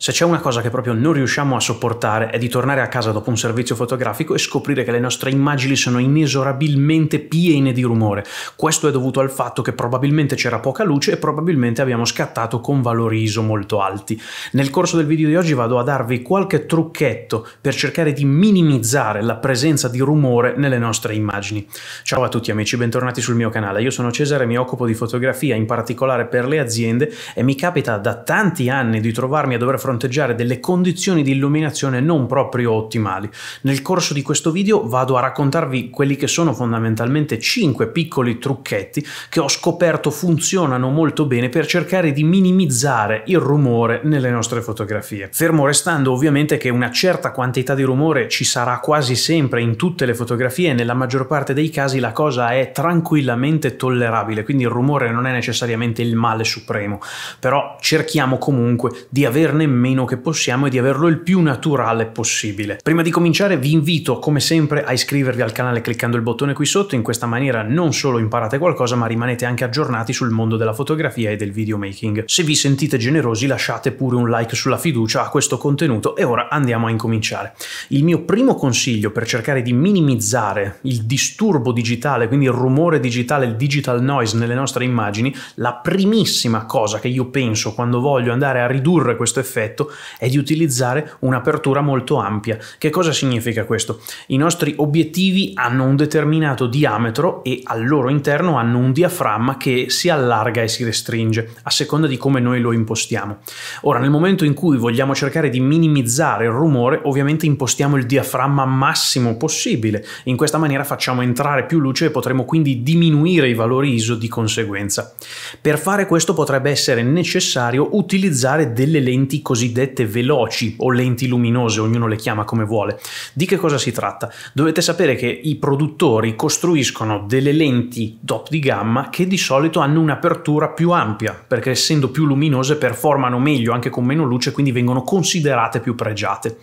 Se c'è una cosa che proprio non riusciamo a sopportare è di tornare a casa dopo un servizio fotografico e scoprire che le nostre immagini sono inesorabilmente piene di rumore. Questo è dovuto al fatto che probabilmente c'era poca luce e probabilmente abbiamo scattato con valori ISO molto alti. Nel corso del video di oggi vado a darvi qualche trucchetto per cercare di minimizzare la presenza di rumore nelle nostre immagini. Ciao a tutti amici, bentornati sul mio canale. Io sono Cesare, mi occupo di fotografia in particolare per le aziende e mi capita da tanti anni di trovarmi a dover fare fronteggiare delle condizioni di illuminazione non proprio ottimali. Nel corso di questo video vado a raccontarvi quelli che sono fondamentalmente 5 piccoli trucchetti che ho scoperto funzionano molto bene per cercare di minimizzare il rumore nelle nostre fotografie. Fermo restando ovviamente che una certa quantità di rumore ci sarà quasi sempre in tutte le fotografie e nella maggior parte dei casi la cosa è tranquillamente tollerabile, quindi il rumore non è necessariamente il male supremo, però cerchiamo comunque di averne meno che possiamo e di averlo il più naturale possibile. Prima di cominciare vi invito come sempre a iscrivervi al canale cliccando il bottone qui sotto, in questa maniera non solo imparate qualcosa ma rimanete anche aggiornati sul mondo della fotografia e del videomaking. Se vi sentite generosi lasciate pure un like sulla fiducia a questo contenuto e ora andiamo a incominciare. Il mio primo consiglio per cercare di minimizzare il disturbo digitale, quindi il rumore digitale, il digital noise nelle nostre immagini, la primissima cosa che io penso quando voglio andare a ridurre questo effetto aspetto è di utilizzare un'apertura molto ampia. Che cosa significa questo? I nostri obiettivi hanno un determinato diametro e al loro interno hanno un diaframma che si allarga e si restringe a seconda di come noi lo impostiamo. Ora, nel momento in cui vogliamo cercare di minimizzare il rumore, ovviamente impostiamo il diaframma massimo possibile. In questa maniera facciamo entrare più luce e potremo quindi diminuire i valori ISO di conseguenza. Per fare questo potrebbe essere necessario utilizzare delle lenti così cosiddette veloci o lenti luminose, ognuno le chiama come vuole. Di che cosa si tratta? Dovete sapere che i produttori costruiscono delle lenti top di gamma che di solito hanno un'apertura più ampia, perché essendo più luminose performano meglio anche con meno luce, quindi vengono considerate più pregiate.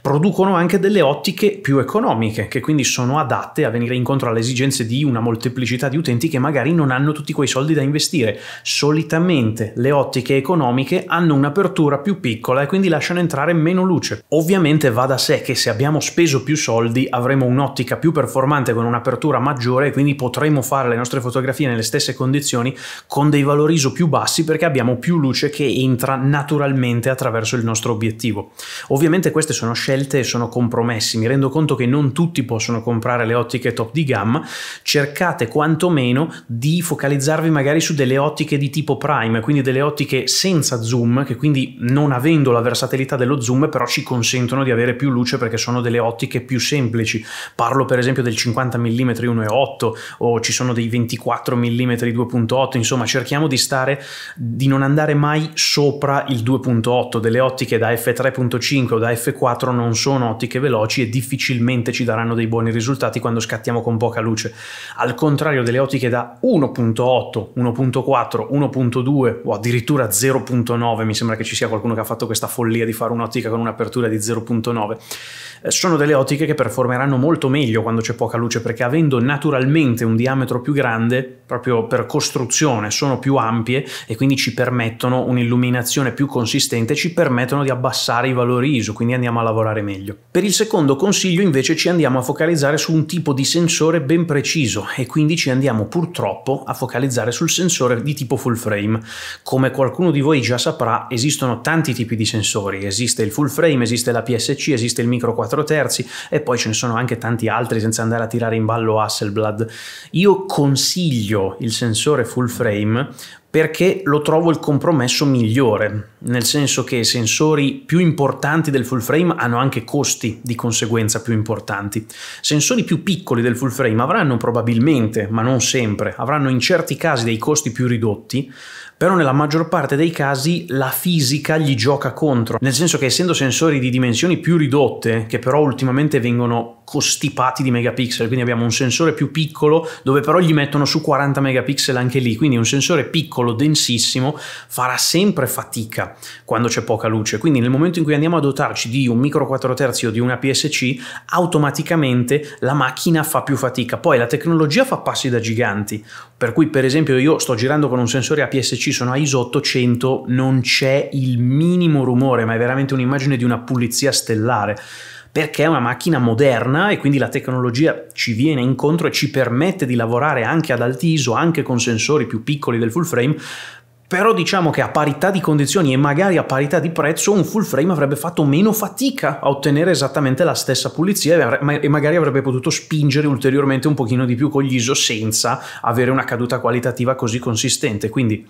Producono anche delle ottiche più economiche, che quindi sono adatte a venire incontro alle esigenze di una molteplicità di utenti che magari non hanno tutti quei soldi da investire. Solitamente le ottiche economiche hanno un'apertura più piccola piccola e quindi lasciano entrare meno luce. Ovviamente va da sé che se abbiamo speso più soldi avremo un'ottica più performante con un'apertura maggiore e quindi potremo fare le nostre fotografie nelle stesse condizioni con dei valori ISO più bassi perché abbiamo più luce che entra naturalmente attraverso il nostro obiettivo. Ovviamente queste sono scelte e sono compromessi, mi rendo conto che non tutti possono comprare le ottiche top di gamma, cercate quantomeno di focalizzarvi magari su delle ottiche di tipo prime, quindi delle ottiche senza zoom che quindi non avete avendo la versatilità dello zoom però ci consentono di avere più luce perché sono delle ottiche più semplici. Parlo per esempio del 50 mm 1.8 o ci sono dei 24 mm 2.8, insomma cerchiamo di stare di non andare mai sopra il 2.8, delle ottiche da f3.5 o da f4 non sono ottiche veloci e difficilmente ci daranno dei buoni risultati quando scattiamo con poca luce. Al contrario delle ottiche da 1.8, 1.4, 1.2 o addirittura 0.9, mi sembra che ci sia qualcuno che ha fatto fatto questa follia di fare un'ottica con un'apertura di 0.9. Eh, sono delle ottiche che performeranno molto meglio quando c'è poca luce perché avendo naturalmente un diametro più grande, proprio per costruzione sono più ampie e quindi ci permettono un'illuminazione più consistente, ci permettono di abbassare i valori ISO, quindi andiamo a lavorare meglio. Per il secondo consiglio invece ci andiamo a focalizzare su un tipo di sensore ben preciso e quindi ci andiamo purtroppo a focalizzare sul sensore di tipo full frame. Come qualcuno di voi già saprà, esistono tanti tipi di sensori, esiste il full frame, esiste la PSC, esiste il micro 4 terzi e poi ce ne sono anche tanti altri senza andare a tirare in ballo Hasselblad. Io consiglio il sensore full frame perché lo trovo il compromesso migliore nel senso che sensori più importanti del full frame hanno anche costi di conseguenza più importanti. Sensori più piccoli del full frame avranno probabilmente, ma non sempre, avranno in certi casi dei costi più ridotti, però nella maggior parte dei casi la fisica gli gioca contro, nel senso che essendo sensori di dimensioni più ridotte, che però ultimamente vengono costipati di megapixel, quindi abbiamo un sensore più piccolo dove però gli mettono su 40 megapixel anche lì, quindi un sensore piccolo, densissimo, farà sempre fatica quando c'è poca luce. Quindi nel momento in cui andiamo a dotarci di un micro 4 terzi o di una PSC, automaticamente la macchina fa più fatica. Poi la tecnologia fa passi da giganti, per cui per esempio io sto girando con un sensore APS-C, sono a ISO 800, non c'è il minimo rumore, ma è veramente un'immagine di una pulizia stellare perché è una macchina moderna e quindi la tecnologia ci viene incontro e ci permette di lavorare anche ad alti ISO, anche con sensori più piccoli del full frame, però diciamo che a parità di condizioni e magari a parità di prezzo un full frame avrebbe fatto meno fatica a ottenere esattamente la stessa pulizia e magari avrebbe potuto spingere ulteriormente un pochino di più con gli ISO senza avere una caduta qualitativa così consistente. Quindi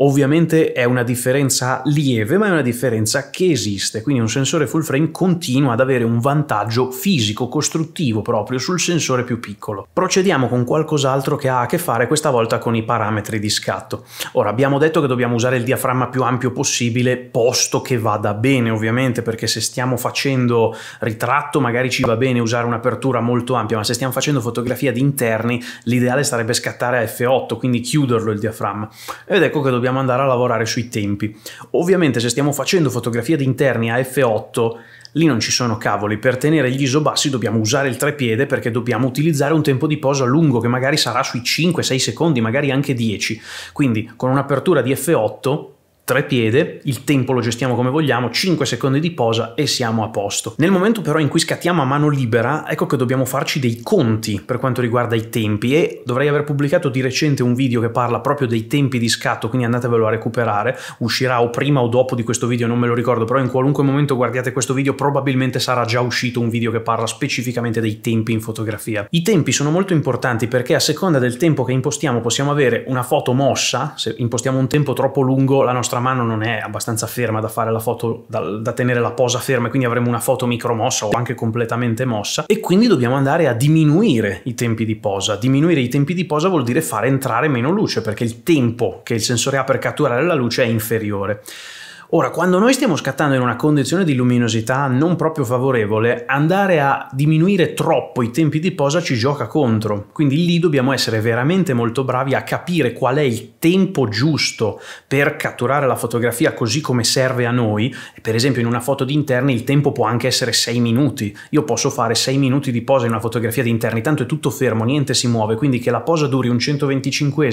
Ovviamente è una differenza lieve, ma è una differenza che esiste, quindi un sensore full frame continua ad avere un vantaggio fisico, costruttivo proprio sul sensore più piccolo. Procediamo con qualcos'altro che ha a che fare questa volta con i parametri di scatto. Ora abbiamo detto che dobbiamo usare il diaframma più ampio possibile, posto che vada bene ovviamente, perché se stiamo facendo ritratto magari ci va bene usare un'apertura molto ampia, ma se stiamo facendo fotografia di interni l'ideale sarebbe scattare a f8, quindi chiuderlo il diaframma. Ed ecco che dobbiamo dobbiamo andare a lavorare sui tempi. Ovviamente se stiamo facendo fotografia di interni a f8, lì non ci sono cavoli, per tenere gli ISO bassi dobbiamo usare il trepiede perché dobbiamo utilizzare un tempo di posa lungo che magari sarà sui 5-6 secondi, magari anche 10. Quindi con un'apertura di f8 trepiede, il tempo lo gestiamo come vogliamo, 5 secondi di posa e siamo a posto. Nel momento però in cui scattiamo a mano libera, ecco che dobbiamo farci dei conti per quanto riguarda i tempi e dovrei aver pubblicato di recente un video che parla proprio dei tempi di scatto, quindi andatevelo a recuperare, uscirà o prima o dopo di questo video, non me lo ricordo, però in qualunque momento guardiate questo video probabilmente sarà già uscito un video che parla specificamente dei tempi in fotografia. I tempi sono molto importanti perché a seconda del tempo che impostiamo possiamo avere una foto mossa, se impostiamo un tempo troppo lungo la nostra nostra mano non è abbastanza ferma da fare la foto, da, da tenere la posa ferma e quindi avremo una foto micromossa o anche completamente mossa e quindi dobbiamo andare a diminuire i tempi di posa. Diminuire i tempi di posa vuol dire fare entrare meno luce perché il tempo che il sensore ha per catturare la luce è inferiore. Ora, quando noi stiamo scattando in una condizione di luminosità non proprio favorevole, andare a diminuire troppo i tempi di posa ci gioca contro. Quindi lì dobbiamo essere veramente molto bravi a capire qual è il tempo giusto per catturare la fotografia così come serve a noi. Per esempio, in una foto di interni il tempo può anche essere 6 minuti. Io posso fare 6 minuti di posa in una fotografia di interni, tanto è tutto fermo, niente si muove, quindi che la posa duri un 125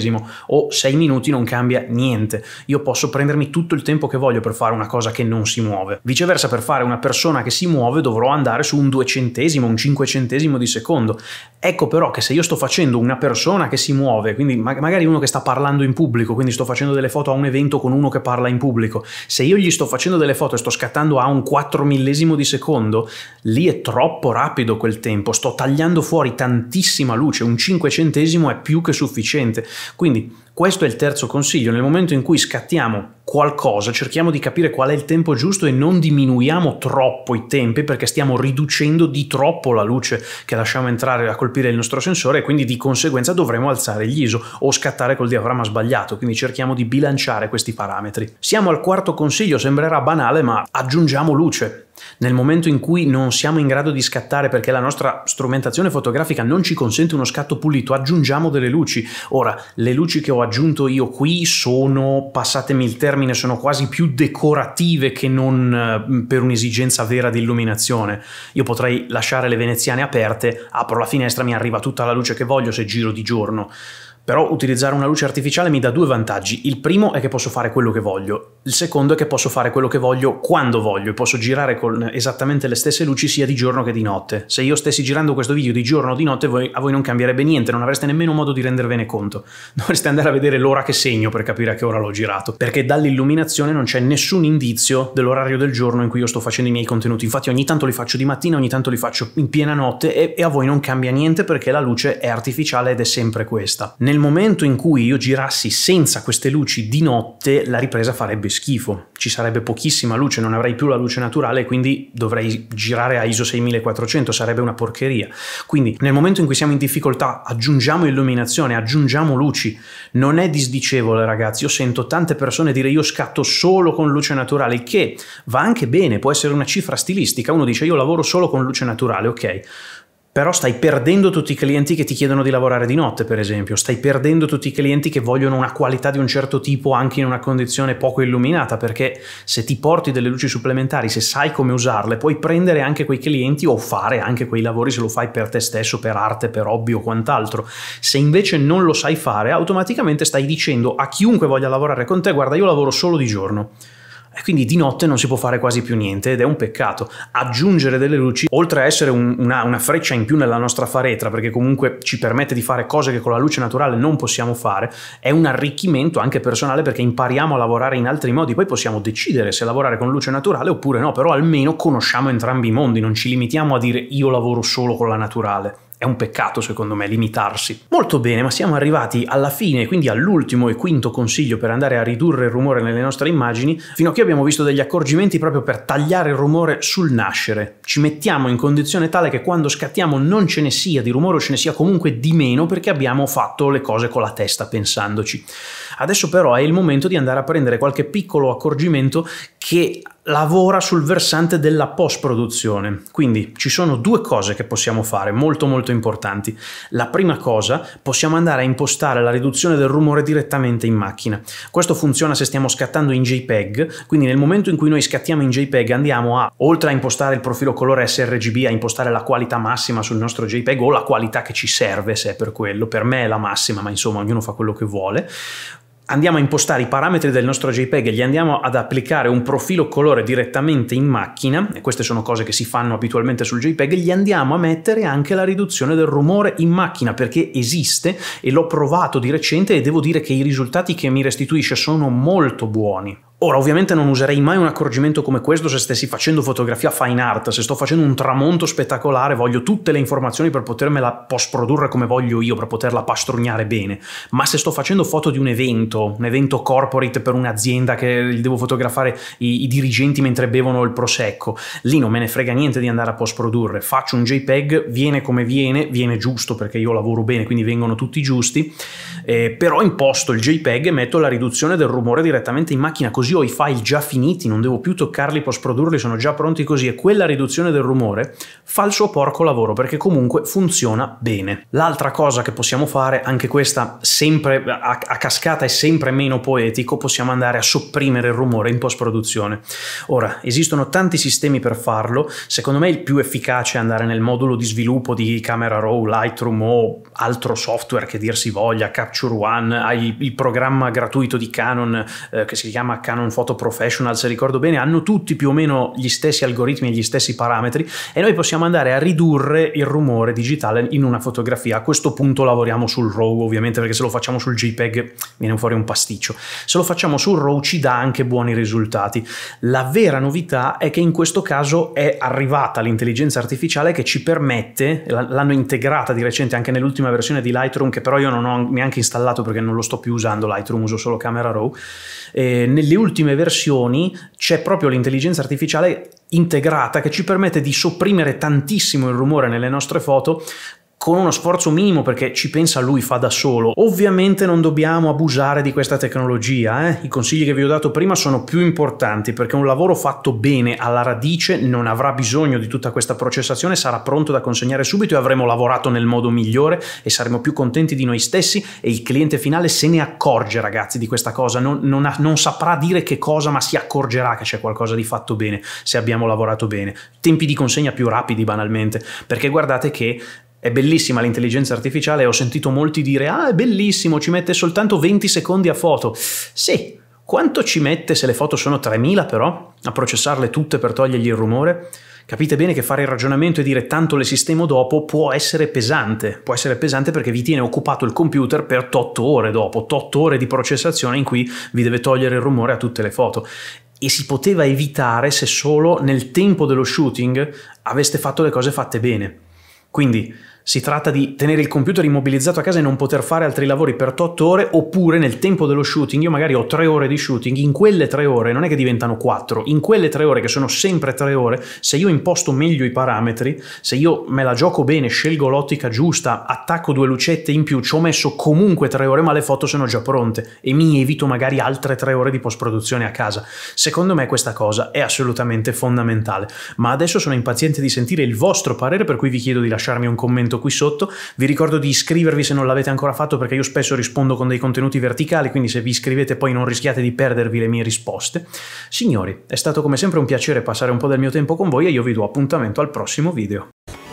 o 6 minuti non cambia niente. Io posso prendermi tutto il tempo che voglio per fare una cosa che non si muove. Viceversa, per fare una persona che si muove dovrò andare su un duecentesimo, un cinquecentesimo di secondo. Ecco però che se io sto facendo una persona che si muove, quindi magari uno che sta parlando in pubblico, quindi sto facendo delle foto a un evento con uno che parla in pubblico, se io gli sto facendo delle foto e sto scattando a un 4 millesimo di secondo, lì è troppo rapido quel tempo, sto tagliando fuori tantissima luce, un cinquecentesimo è più che sufficiente. Quindi questo è il terzo consiglio, nel momento in cui scattiamo qualcosa cerchiamo di capire qual è il tempo giusto e non diminuiamo troppo i tempi perché stiamo riducendo di troppo la luce che lasciamo entrare a colpire il nostro sensore e quindi di conseguenza dovremo alzare gli ISO o scattare col diaframma sbagliato, quindi cerchiamo di bilanciare questi parametri. Siamo al quarto consiglio, sembrerà banale ma aggiungiamo luce. Nel momento in cui non siamo in grado di scattare perché la nostra strumentazione fotografica non ci consente uno scatto pulito, aggiungiamo delle luci. Ora, le luci che ho aggiunto io qui sono, passatemi il termine, sono quasi più decorative che non eh, per un'esigenza vera di illuminazione. Io potrei lasciare le veneziane aperte, apro la finestra, mi arriva tutta la luce che voglio se giro di giorno. Però utilizzare una luce artificiale mi dà due vantaggi. Il primo è che posso fare quello che voglio, il secondo è che posso fare quello che voglio quando voglio e posso girare con esattamente le stesse luci sia di giorno che di notte. Se io stessi girando questo video di giorno o di notte voi, a voi non cambierebbe niente, non avreste nemmeno modo di rendervene conto. Dovreste andare a vedere l'ora che segno per capire a che ora l'ho girato, perché dall'illuminazione non c'è nessun indizio dell'orario del giorno in cui io sto facendo i miei contenuti. Infatti ogni tanto li faccio di mattina, ogni tanto li faccio in piena notte e, e a voi non cambia niente perché la luce è artificiale ed è sempre questa. Nel nel momento in cui io girassi senza queste luci di notte, la ripresa farebbe schifo. Ci sarebbe pochissima luce, non avrei più la luce naturale, quindi dovrei girare a ISO 6400, sarebbe una porcheria. Quindi nel momento in cui siamo in difficoltà, aggiungiamo illuminazione, aggiungiamo luci. Non è disdicevole, ragazzi. Io sento tante persone dire io scatto solo con luce naturale, che va anche bene, può essere una cifra stilistica. Uno dice io lavoro solo con luce naturale, ok però stai perdendo tutti i clienti che ti chiedono di lavorare di notte, per esempio, stai perdendo tutti i clienti che vogliono una qualità di un certo tipo anche in una condizione poco illuminata, perché se ti porti delle luci supplementari, se sai come usarle, puoi prendere anche quei clienti o fare anche quei lavori se lo fai per te stesso, per arte, per hobby o quant'altro. Se invece non lo sai fare, automaticamente stai dicendo a chiunque voglia lavorare con te, guarda, io lavoro solo di giorno e quindi di notte non si può fare quasi più niente ed è un peccato. Aggiungere delle luci, oltre a essere un, una, una, freccia in più nella nostra faretra, perché comunque ci permette di fare cose che con la luce naturale non possiamo fare, è un arricchimento anche personale perché impariamo a lavorare in altri modi, poi possiamo decidere se lavorare con luce naturale oppure no, però almeno conosciamo entrambi i mondi, non ci limitiamo a dire io lavoro solo con la naturale. È un peccato, secondo me, limitarsi. Molto bene, ma siamo arrivati alla fine, quindi all'ultimo e quinto consiglio per andare a ridurre il rumore nelle nostre immagini. Fino a qui abbiamo visto degli accorgimenti proprio per tagliare il rumore sul nascere. Ci mettiamo in condizione tale che quando scattiamo non ce ne sia di rumore o ce ne sia comunque di meno perché abbiamo fatto le cose con la testa pensandoci. Adesso però è il momento di andare a prendere qualche piccolo accorgimento che lavora sul versante della post-produzione. Quindi ci sono due cose che possiamo fare molto molto importanti. La prima cosa, possiamo andare a impostare la riduzione del rumore direttamente in macchina. Questo funziona se stiamo scattando in JPEG, quindi nel momento in cui noi scattiamo in JPEG andiamo a, oltre a impostare il profilo colore sRGB, a impostare la qualità massima sul nostro JPEG o la qualità che ci serve se è per quello, per me è la massima, ma insomma ognuno fa quello che vuole andiamo a impostare i parametri del nostro JPEG e gli andiamo ad applicare un profilo colore direttamente in macchina, e queste sono cose che si fanno abitualmente sul JPEG, gli andiamo a mettere anche la riduzione del rumore in macchina perché esiste e l'ho provato di recente e devo dire che i risultati che mi restituisce sono molto buoni. Ora, ovviamente non userei mai un accorgimento come questo se stessi facendo fotografia fine art, se sto facendo un tramonto spettacolare voglio tutte le informazioni per potermela post-produrre come voglio io, per poterla pastrugnare bene, ma se sto facendo foto di un evento, un evento corporate per un'azienda che devo fotografare i, i, dirigenti mentre bevono il prosecco, lì non me ne frega niente di andare a post-produrre, faccio un JPEG, viene come viene, viene giusto perché io lavoro bene, quindi vengono tutti giusti, eh, però imposto il JPEG e metto la riduzione del rumore direttamente in macchina così così ho i file già finiti, non devo più toccarli, posso produrli, sono già pronti così e quella riduzione del rumore fa il suo porco lavoro perché comunque funziona bene. L'altra cosa che possiamo fare, anche questa sempre a, a cascata e sempre meno poetico, possiamo andare a sopprimere il rumore in post produzione. Ora, esistono tanti sistemi per farlo, secondo me il più efficace è andare nel modulo di sviluppo di Camera Raw, Lightroom o altro software che dir si voglia, Capture One, hai il programma gratuito di Canon eh, che si chiama Canon Canon Photo Professional, se ricordo bene, hanno tutti più o meno gli stessi algoritmi e gli stessi parametri e noi possiamo andare a ridurre il rumore digitale in una fotografia. A questo punto lavoriamo sul RAW, ovviamente, perché se lo facciamo sul JPEG viene fuori un pasticcio. Se lo facciamo sul RAW ci dà anche buoni risultati. La vera novità è che in questo caso è arrivata l'intelligenza artificiale che ci permette, l'hanno integrata di recente anche nell'ultima versione di Lightroom, che però io non ho neanche installato perché non lo sto più usando Lightroom, uso solo Camera RAW, eh, nelle ultime ultime versioni c'è proprio l'intelligenza artificiale integrata che ci permette di sopprimere tantissimo il rumore nelle nostre foto con uno sforzo minimo perché ci pensa lui, fa da solo. Ovviamente non dobbiamo abusare di questa tecnologia, eh? i consigli che vi ho dato prima sono più importanti perché un lavoro fatto bene alla radice non avrà bisogno di tutta questa processazione, sarà pronto da consegnare subito e avremo lavorato nel modo migliore e saremo più contenti di noi stessi e il cliente finale se ne accorge ragazzi di questa cosa, non, non, ha, non saprà dire che cosa ma si accorgerà che c'è qualcosa di fatto bene se abbiamo lavorato bene. Tempi di consegna più rapidi banalmente perché guardate che è bellissima l'intelligenza artificiale ho sentito molti dire ah è bellissimo, ci mette soltanto 20 secondi a foto. Sì, quanto ci mette se le foto sono 3000 però a processarle tutte per togliergli il rumore? Capite bene che fare il ragionamento e dire tanto le sistemo dopo può essere pesante, può essere pesante perché vi tiene occupato il computer per 8 ore dopo, 8 ore di processazione in cui vi deve togliere il rumore a tutte le foto e si poteva evitare se solo nel tempo dello shooting aveste fatto le cose fatte bene. Quindi si tratta di tenere il computer immobilizzato a casa e non poter fare altri lavori per 8 ore, oppure nel tempo dello shooting, io magari ho 3 ore di shooting, in quelle 3 ore non è che diventano 4, in quelle 3 ore che sono sempre 3 ore, se io imposto meglio i parametri, se io me la gioco bene, scelgo l'ottica giusta, attacco due lucette in più, ci ho messo comunque 3 ore, ma le foto sono già pronte e mi evito magari altre 3 ore di post-produzione a casa. Secondo me questa cosa è assolutamente fondamentale, ma adesso sono impaziente di sentire il vostro parere per cui vi chiedo di lasciarmi un commento commento qui sotto. Vi ricordo di iscrivervi se non l'avete ancora fatto perché io spesso rispondo con dei contenuti verticali, quindi se vi iscrivete poi non rischiate di perdervi le mie risposte. Signori, è stato come sempre un piacere passare un po' del mio tempo con voi e io vi do appuntamento al prossimo video.